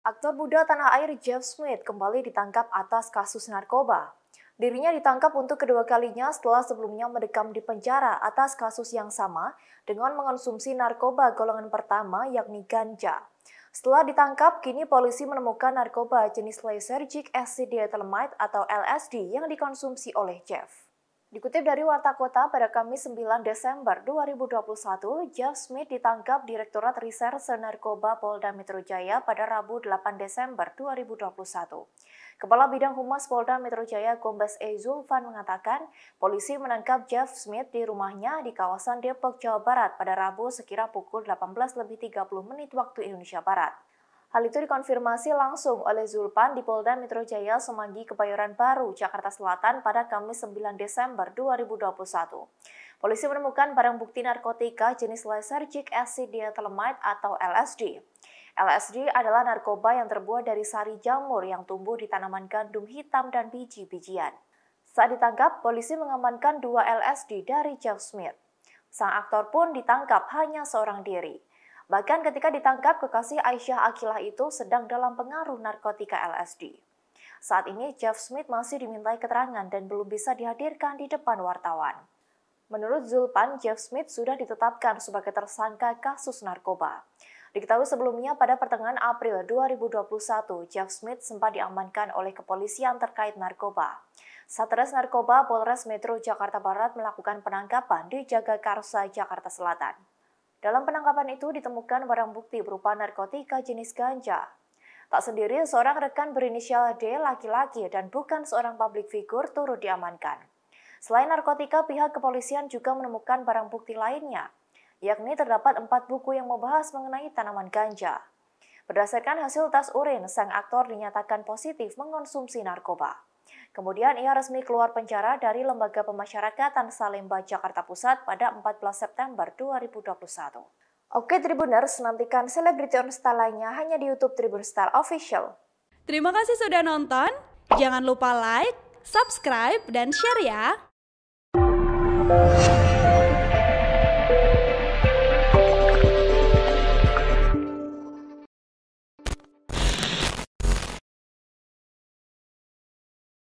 Aktor muda tanah air Jeff Smith kembali ditangkap atas kasus narkoba. Dirinya ditangkap untuk kedua kalinya setelah sebelumnya mendekam di penjara atas kasus yang sama dengan mengonsumsi narkoba golongan pertama yakni ganja. Setelah ditangkap, kini polisi menemukan narkoba jenis lysergic acid diethylamide atau LSD yang dikonsumsi oleh Jeff. Dikutip dari Warta Kota pada Kamis 9 Desember 2021, Jeff Smith ditangkap Direktorat Reserse Narkoba Polda Metro Jaya pada Rabu 8 Desember 2021. Kepala Bidang Humas Polda Metro Jaya Kombes E. Zulfan mengatakan, polisi menangkap Jeff Smith di rumahnya di kawasan Depok, Jawa Barat pada Rabu sekira pukul 18.30 menit waktu Indonesia Barat. Hal itu dikonfirmasi langsung oleh Zulpan di Polda Metro Jaya Semanggi Kebayoran Baru, Jakarta Selatan pada Kamis 9 Desember 2021. Polisi menemukan barang bukti narkotika jenis laser lysergic acid diethylamide atau LSD. LSD adalah narkoba yang terbuat dari sari jamur yang tumbuh di tanaman gandum hitam dan biji-bijian. Saat ditangkap, polisi mengamankan dua LSD dari Jeff Smith. Sang aktor pun ditangkap hanya seorang diri. Bahkan ketika ditangkap, kekasih Aisyah Akilah itu sedang dalam pengaruh narkotika LSD. Saat ini, Jeff Smith masih dimintai keterangan dan belum bisa dihadirkan di depan wartawan. Menurut Zulpan, Jeff Smith sudah ditetapkan sebagai tersangka kasus narkoba. Diketahui sebelumnya pada pertengahan April 2021, Jeff Smith sempat diamankan oleh kepolisian terkait narkoba. Satres Narkoba Polres Metro Jakarta Barat melakukan penangkapan di Jagakarsa, Jakarta Selatan. Dalam penangkapan itu ditemukan barang bukti berupa narkotika jenis ganja. Tak sendiri, seorang rekan berinisial D laki-laki dan bukan seorang publik figur turut diamankan. Selain narkotika, pihak kepolisian juga menemukan barang bukti lainnya, yakni terdapat empat buku yang membahas mengenai tanaman ganja. Berdasarkan hasil tes urin, sang aktor dinyatakan positif mengonsumsi narkoba. Kemudian ia resmi keluar penjara dari Lembaga Pemasyarakatan Salemba, Jakarta Pusat pada 14 September 2021. Oke Tribuners, nantikan selebriti on star lainnya hanya di Youtube Tribun Star Official. Terima kasih sudah nonton, jangan lupa like, subscribe, dan share ya!